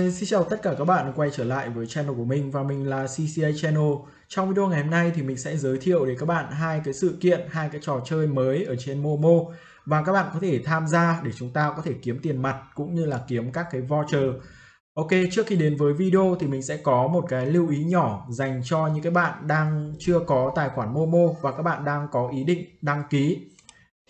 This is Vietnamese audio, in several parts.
Hi, xin chào tất cả các bạn quay trở lại với channel của mình và mình là CCA Channel. Trong video ngày hôm nay thì mình sẽ giới thiệu đến các bạn hai cái sự kiện, hai cái trò chơi mới ở trên Momo và các bạn có thể tham gia để chúng ta có thể kiếm tiền mặt cũng như là kiếm các cái voucher. Ok, trước khi đến với video thì mình sẽ có một cái lưu ý nhỏ dành cho những cái bạn đang chưa có tài khoản Momo và các bạn đang có ý định đăng ký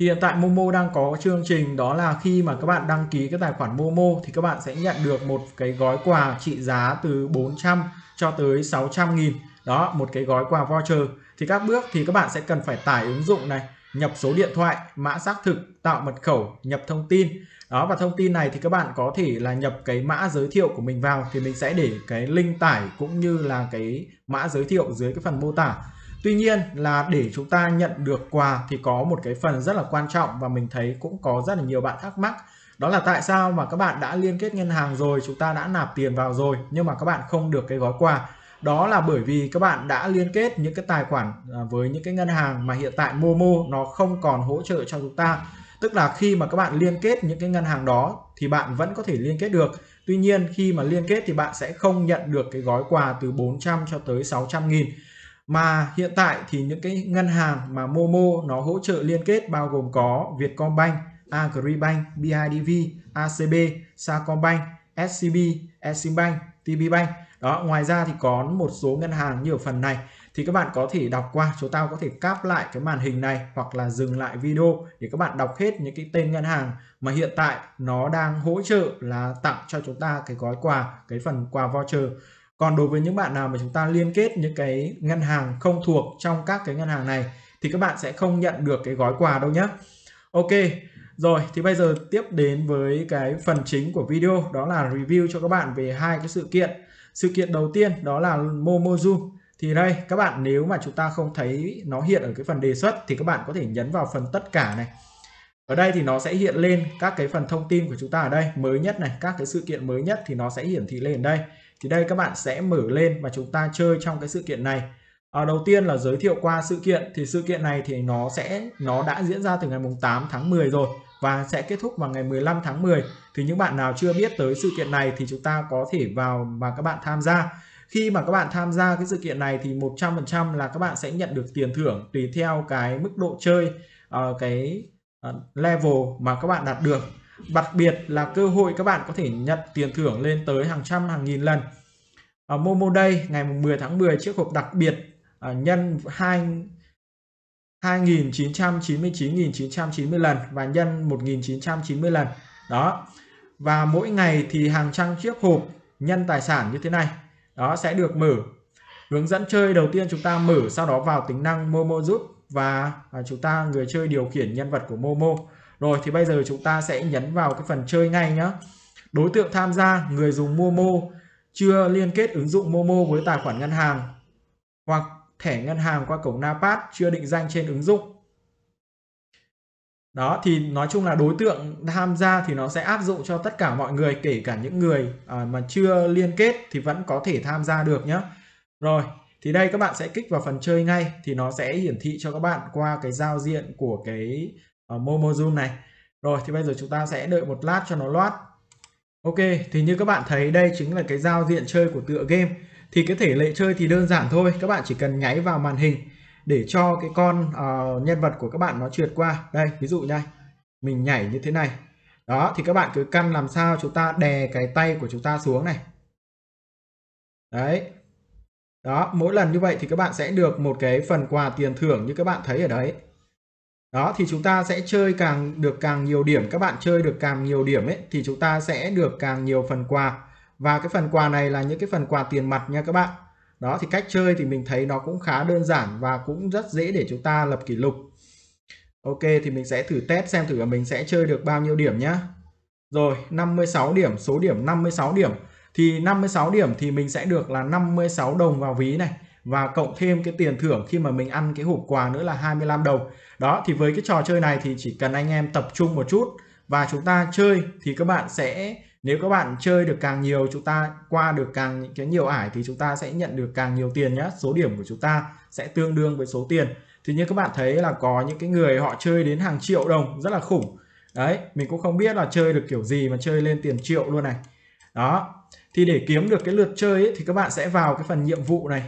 thì hiện tại Momo đang có chương trình đó là khi mà các bạn đăng ký cái tài khoản Momo thì các bạn sẽ nhận được một cái gói quà trị giá từ 400 cho tới 600 nghìn đó một cái gói quà voucher thì các bước thì các bạn sẽ cần phải tải ứng dụng này nhập số điện thoại mã xác thực tạo mật khẩu nhập thông tin đó và thông tin này thì các bạn có thể là nhập cái mã giới thiệu của mình vào thì mình sẽ để cái link tải cũng như là cái mã giới thiệu dưới cái phần mô tả Tuy nhiên là để chúng ta nhận được quà thì có một cái phần rất là quan trọng và mình thấy cũng có rất là nhiều bạn thắc mắc đó là tại sao mà các bạn đã liên kết ngân hàng rồi chúng ta đã nạp tiền vào rồi nhưng mà các bạn không được cái gói quà đó là bởi vì các bạn đã liên kết những cái tài khoản à, với những cái ngân hàng mà hiện tại Momo nó không còn hỗ trợ cho chúng ta tức là khi mà các bạn liên kết những cái ngân hàng đó thì bạn vẫn có thể liên kết được tuy nhiên khi mà liên kết thì bạn sẽ không nhận được cái gói quà từ 400 cho tới 600 nghìn mà hiện tại thì những cái ngân hàng mà Momo nó hỗ trợ liên kết bao gồm có Vietcombank, Agribank, BIDV, ACB, Sacombank, SCB, Eximbank, TBBank. Đó, ngoài ra thì có một số ngân hàng như ở phần này thì các bạn có thể đọc qua, chúng ta có thể cáp lại cái màn hình này hoặc là dừng lại video để các bạn đọc hết những cái tên ngân hàng mà hiện tại nó đang hỗ trợ là tặng cho chúng ta cái gói quà, cái phần quà voucher còn đối với những bạn nào mà chúng ta liên kết những cái ngân hàng không thuộc trong các cái ngân hàng này thì các bạn sẽ không nhận được cái gói quà đâu nhé ok rồi thì bây giờ tiếp đến với cái phần chính của video đó là review cho các bạn về hai cái sự kiện sự kiện đầu tiên đó là Momozu thì đây các bạn nếu mà chúng ta không thấy nó hiện ở cái phần đề xuất thì các bạn có thể nhấn vào phần tất cả này ở đây thì nó sẽ hiện lên các cái phần thông tin của chúng ta ở đây mới nhất này các cái sự kiện mới nhất thì nó sẽ hiển thị lên đây thì đây các bạn sẽ mở lên và chúng ta chơi trong cái sự kiện này à, đầu tiên là giới thiệu qua sự kiện thì sự kiện này thì nó sẽ nó đã diễn ra từ ngày mùng 8 tháng 10 rồi và sẽ kết thúc vào ngày 15 tháng 10 thì những bạn nào chưa biết tới sự kiện này thì chúng ta có thể vào và các bạn tham gia khi mà các bạn tham gia cái sự kiện này thì 100% là các bạn sẽ nhận được tiền thưởng tùy theo cái mức độ chơi uh, cái ờ, level mà các bạn đạt được đặc biệt là cơ hội các bạn có thể nhận tiền thưởng lên tới hàng trăm hàng nghìn lần ở Momo Day ngày 10 tháng 10 chiếc hộp đặc biệt à, nhân 2 2.999.990 lần và nhân 1.990 lần đó và mỗi ngày thì hàng trăm chiếc hộp nhân tài sản như thế này đó sẽ được mở hướng dẫn chơi đầu tiên chúng ta mở sau đó vào tính năng Momo giúp và à, chúng ta người chơi điều khiển nhân vật của Momo rồi thì bây giờ chúng ta sẽ nhấn vào cái phần chơi ngay nhá. Đối tượng tham gia người dùng Momo chưa liên kết ứng dụng Momo với tài khoản ngân hàng hoặc thẻ ngân hàng qua cổng Napat chưa định danh trên ứng dụng. Đó thì nói chung là đối tượng tham gia thì nó sẽ áp dụng cho tất cả mọi người kể cả những người à, mà chưa liên kết thì vẫn có thể tham gia được nhé. Rồi thì đây các bạn sẽ kích vào phần chơi ngay thì nó sẽ hiển thị cho các bạn qua cái giao diện của cái ở ờ, Momo Zoom này rồi thì bây giờ chúng ta sẽ đợi một lát cho nó loát Ok thì như các bạn thấy đây chính là cái giao diện chơi của tựa game thì cái thể lệ chơi thì đơn giản thôi các bạn chỉ cần nháy vào màn hình để cho cái con uh, nhân vật của các bạn nó trượt qua đây ví dụ nha mình nhảy như thế này đó thì các bạn cứ căn làm sao chúng ta đè cái tay của chúng ta xuống này đấy đó mỗi lần như vậy thì các bạn sẽ được một cái phần quà tiền thưởng như các bạn thấy ở đấy đó thì chúng ta sẽ chơi càng được càng nhiều điểm các bạn chơi được càng nhiều điểm ấy thì chúng ta sẽ được càng nhiều phần quà và cái phần quà này là những cái phần quà tiền mặt nha các bạn đó thì cách chơi thì mình thấy nó cũng khá đơn giản và cũng rất dễ để chúng ta lập kỷ lục Ok thì mình sẽ thử test xem thử là mình sẽ chơi được bao nhiêu điểm nhá rồi 56 điểm số điểm 56 điểm thì 56 điểm thì mình sẽ được là 56 đồng vào ví này và cộng thêm cái tiền thưởng khi mà mình ăn cái hộp quà nữa là 25 đồng. Đó thì với cái trò chơi này thì chỉ cần anh em tập trung một chút và chúng ta chơi thì các bạn sẽ nếu các bạn chơi được càng nhiều chúng ta qua được càng những cái nhiều ải thì chúng ta sẽ nhận được càng nhiều tiền nhá số điểm của chúng ta sẽ tương đương với số tiền thì như các bạn thấy là có những cái người họ chơi đến hàng triệu đồng rất là khủng đấy mình cũng không biết là chơi được kiểu gì mà chơi lên tiền triệu luôn này đó thì để kiếm được cái lượt chơi ấy, thì các bạn sẽ vào cái phần nhiệm vụ này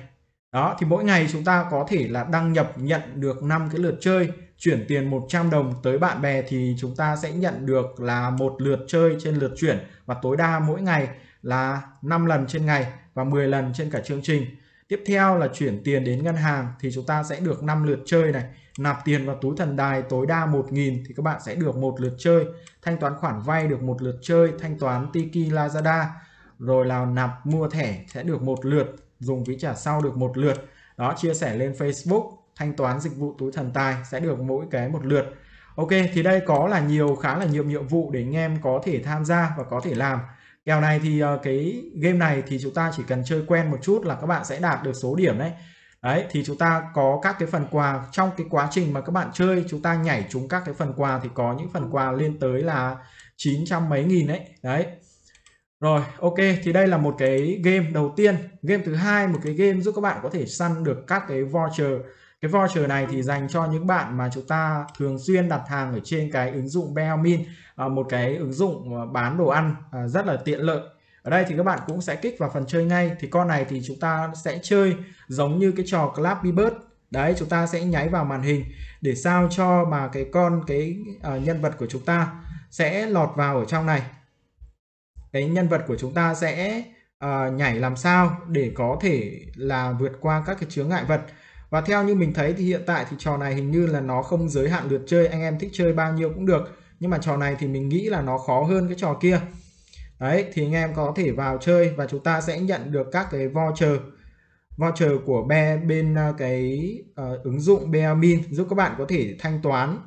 đó thì mỗi ngày chúng ta có thể là đăng nhập nhận được 5 cái lượt chơi chuyển tiền 100 đồng tới bạn bè thì chúng ta sẽ nhận được là một lượt chơi trên lượt chuyển và tối đa mỗi ngày là 5 lần trên ngày và 10 lần trên cả chương trình. Tiếp theo là chuyển tiền đến ngân hàng thì chúng ta sẽ được 5 lượt chơi này. Nạp tiền vào túi thần đài tối đa 1.000 thì các bạn sẽ được một lượt chơi. Thanh toán khoản vay được một lượt chơi. Thanh toán Tiki Lazada rồi là nạp mua thẻ sẽ được một lượt dùng ví trả sau được một lượt đó chia sẻ lên Facebook thanh toán dịch vụ túi thần tài sẽ được mỗi cái một lượt Ok thì đây có là nhiều khá là nhiều nhiệm vụ để anh em có thể tham gia và có thể làm kèo này thì ờ, cái game này thì chúng ta chỉ cần chơi quen một chút là các bạn sẽ đạt được số điểm đấy Đấy, thì chúng ta có các cái phần quà trong cái quá trình mà các bạn chơi chúng ta nhảy chúng các cái phần quà thì có những phần quà lên tới là 900 mấy nghìn đấy đấy rồi, ok, thì đây là một cái game đầu tiên. Game thứ hai, một cái game giúp các bạn có thể săn được các cái voucher. Cái voucher này thì dành cho những bạn mà chúng ta thường xuyên đặt hàng ở trên cái ứng dụng Beomin, à, một cái ứng dụng à, bán đồ ăn à, rất là tiện lợi. Ở đây thì các bạn cũng sẽ kích vào phần chơi ngay. Thì con này thì chúng ta sẽ chơi giống như cái trò Clappy Bird. Đấy, chúng ta sẽ nháy vào màn hình để sao cho mà cái con, cái nhân vật của chúng ta sẽ lọt vào ở trong này cái nhân vật của chúng ta sẽ uh, nhảy làm sao để có thể là vượt qua các cái chướng ngại vật và theo như mình thấy thì hiện tại thì trò này hình như là nó không giới hạn lượt chơi anh em thích chơi bao nhiêu cũng được nhưng mà trò này thì mình nghĩ là nó khó hơn cái trò kia đấy thì anh em có thể vào chơi và chúng ta sẽ nhận được các cái voucher voucher của be bên ờ, cái uh, ứng dụng Beamin giúp các bạn có thể thanh toán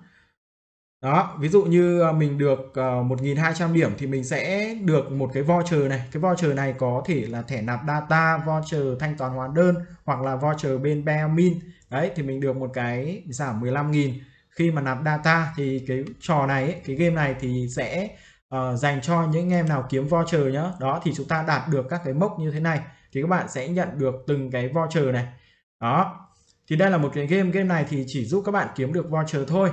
đó ví dụ như ờ, mình được 1.200 ờ, điểm thì mình sẽ được một cái voucher này cái voucher này có thể là thẻ nạp data voucher thanh toán hóa đơn hoặc là voucher bên Beamin đấy thì mình được một cái giảm 15.000 khi mà nạp data thì cái trò này cái game này thì sẽ uh, dành cho những em nào kiếm voucher nhá đó thì chúng ta đạt được các cái mốc như thế này thì các bạn sẽ nhận được từng cái voucher này đó thì đây là một cái game game này thì chỉ giúp các bạn kiếm được voucher thôi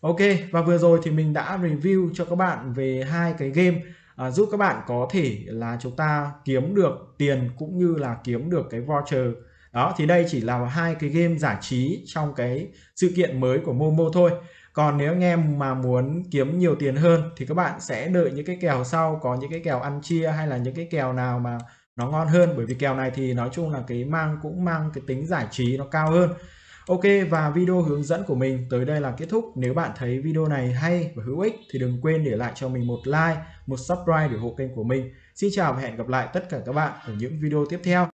Ok và vừa rồi thì mình đã review cho các bạn về hai cái game à, giúp các bạn có thể là chúng ta kiếm được tiền cũng như là kiếm được cái voucher đó thì đây chỉ là hai cái game giải trí trong cái sự kiện mới của Momo thôi còn nếu anh em mà muốn kiếm nhiều tiền hơn thì các bạn sẽ đợi những cái kèo sau có những cái kèo ăn chia hay là những cái kèo nào mà nó ngon hơn bởi vì kèo này thì nói chung là cái mang cũng mang cái tính giải trí nó cao hơn Ok và video hướng dẫn của mình tới đây là kết thúc. Nếu bạn thấy video này hay và hữu ích thì đừng quên để lại cho mình một like, một subscribe để ủng hộ kênh của mình. Xin chào và hẹn gặp lại tất cả các bạn ở những video tiếp theo.